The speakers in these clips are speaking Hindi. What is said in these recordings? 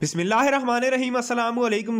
बिसमीम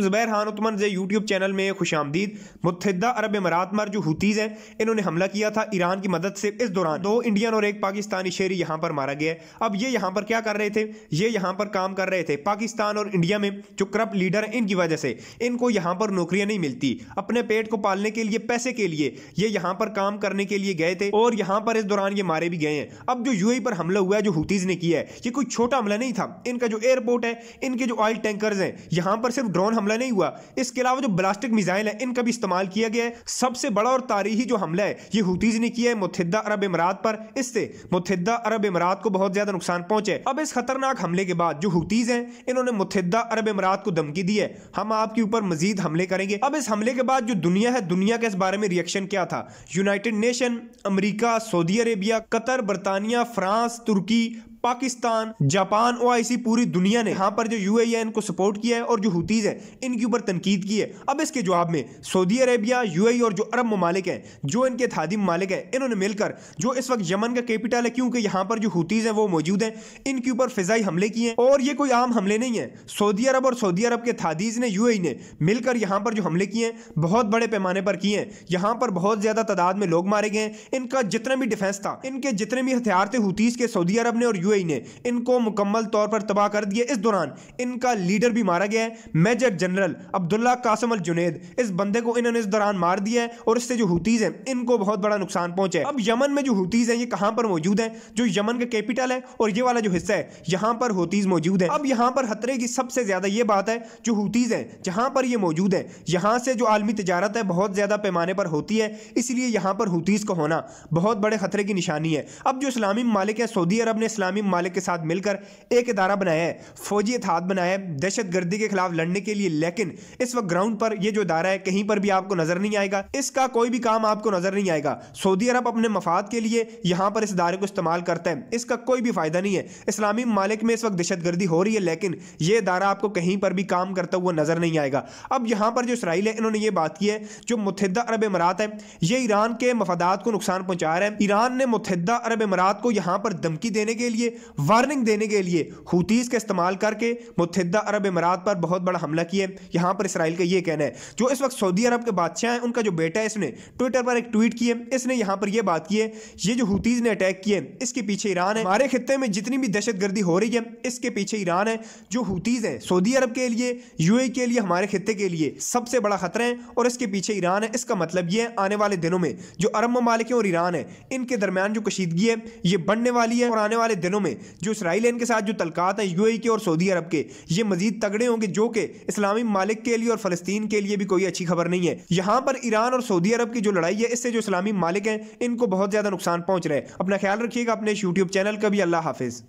ज़ुबैर हान उतमन जे यूट्यूब चैनल में खुश आमदीद मुतहदा अरब अमारात मर जो हुतीज़ हैं इन्होंने हमला किया था ईरान की मदद से इस दौरान दो इंडियन और एक पाकिस्तानी शहरी यहाँ पर मारा गया है अब ये यहाँ पर क्या कर रहे थे ये यहाँ पर काम कर रहे थे पाकिस्तान और इंडिया में जो करप्ट लीडर हैं इनकी वजह से इनको यहाँ पर नौकरियाँ नहीं मिलती अपने पेट को पालने के लिए पैसे के लिए ये यहाँ पर काम करने के लिए गए थे और यहाँ पर इस दौरान ये मारे भी गए हैं अब जो यू पर हमला हुआ है जो हुतीज़ ने किया है ये कोई छोटा हमला नहीं था इनका जो एयरपोर्ट है इनके जो ऑयल टैंकर्स हैं यहां पर सिर्फ ड्रोन हमला नहीं हुआ इसके अलावा जो ब्लास्टिक मिजाइल है इनका भी इस्तेमाल किया गया है सबसे बड़ा और तारीखी जो हमला है ये हुतीज ने किया है मुतहदा अरब इमारात पर इससे मुतहदा अरब इमारात को बहुत ज्यादा नुकसान पहुंचे अब इस खतरनाक हमले के बाद जो हुतीज हैं इन्होंने मुतहदा अरब इमारात को धमकी दी है हम आपके ऊपर मजीद हमले करेंगे अब इस हमले के बाद जो दुनिया है दुनिया के इस बारे में रिएक्शन क्या था यूनाइटेड नेशन अमरीका सऊदी अरेबिया कतर बरतानिया फ्रांस तुर्की पाकिस्तान जापान और ऐसी पूरी दुनिया ने यहाँ पर जो यू है इनको सपोर्ट किया है और जो हुतीज़ है इनके ऊपर तनकीद की है अब इसके जवाब में सऊदी अरेबिया यू और जो अरब ममालिक हैं जो इनके थादी ममालिक हैं इन्होंने मिलकर जो इस वक्त यमन का कैपिटल है क्योंकि यहाँ पर जो हुतीज़ हैं वो मौजूद हैं इनके ऊपर फिजाई हमले किए हैं और ये कोई आम हमले नहीं है सऊदी अरब और सऊदी अरब के थादीज़ ने यू e ने मिलकर यहाँ पर जो हमले किए हैं बहुत बड़े पैमाने पर किए हैं यहाँ पर बहुत ज़्यादा तादाद में लोग मारे गए इनका जितना भी डिफेंस था इनके जितने भी हथियार थे हुतीज़ के सऊदी अरब ने और यू यूएई ने इनको मुकम्मल तौर पर तबाह कर दिया इस दौरान इनका लीडर भी मारा गया है major general Abdullah Qasim al Junaid इस बंदे को इन्होंने इस दौरान मार दिया है और इससे जो हूतीज़ हैं इनको बहुत बड़ा नुकसान पहुंचा है अब यमन में जो हूतीज़ हैं ये कहाँ पर मौजूद हैं जो यमन का कैपिटल है और ये वाला जो हिस्सा है यहाँ पर हूतीज़ मौजूद है अब यहाँ पर खतरे की सबसे ज़्यादा ये बात है जो हूतीज़ हैं जहाँ पर ये मौजूद हैं यहाँ से जो आलमी तजारत है बहुत ज़्यादा पैमाने पर होती है इसलिए यहाँ पर हूतीज़ का होना बहुत बड़े खतरे की निशानी है अब जो इस्लामी ममालिक है सऊदी अरब ने इस्लामी इस्लामी ममालिक के साथ मिलकर एक इदारा बनाया है फौजी इतिहाद बनाया है दहशत गर्दी के खिलाफ लड़ने के लिए लेकिन इस वक्त ग्राउंड पर यह जो इदारा है कहीं पर भी आपको नजर नहीं आएगा इसका कोई भी काम आपको नजर नहीं आएगा सऊदी अरब अपने मफाद के लिए यहां पर इस इदारे को इस्तेमाल करता है इसका कोई भी फायदा नहीं है इस्लामी ममालिक में इस वक्त दहशत गर्दी हो रही है लेकिन यह इदारा आपको कहीं पर भी काम करता हुआ नजर नहीं आएगा अब यहां पर जो इसराइल है इन्होंने यह बात की है जो मुतहदा अरब अमारात है यह ईरान के मफादात को नुकसान पहुंचा रहा है ईरान ने मुतहदा अरब अमारात को यहां पर धमकी देने के लिए लिए वार्निंग देने के लिए हूतीस का इस्तेमाल करके मुतहदा अरब इमारात पर बहुत बड़ा हमला किया है यहाँ पर इसराइल का ये कहना है जो इस वक्त सऊदी अरब के बादशाह हैं उनका जो बेटा है इसने ट्विटर पर एक ट्वीट किए इसने यहाँ पर यह बात की है ये जो हूतीज़ ने अटैक किए इसके पीछे ईरान है हमारे खत्े में जितनी भी दहशतगर्दी हो रही है इसके पीछे ईरान है जो हूतीज़ हैं सऊदी अरब के लिए यू के लिए हमारे खत्े के लिए सबसे बड़ा खतरा है और इसके पीछे ईरान है इसका मतलब ये है आने वाले दिनों में जो अरब ममालिक और ईरान है इनके दरमियान जो कशीदगी है ये बढ़ने वाली है और आने वाले दिनों दिनों में जो इसराइल के साथ जो तलकात हैं यू के और सऊदी अरब के ये मजीद तगड़े होंगे जो कि इस्लामी मालिक के लिए और फलस्तीन के लिए भी कोई अच्छी खबर नहीं है यहाँ पर ईरान और सऊदी अरब की जो लड़ाई है इससे जो इस्लामी मालिक हैं इनको बहुत ज़्यादा नुकसान पहुँच रहे है अपना ख्याल रखिएगा अपने यूट्यूब चैनल का भी अल्लाह हाफिज़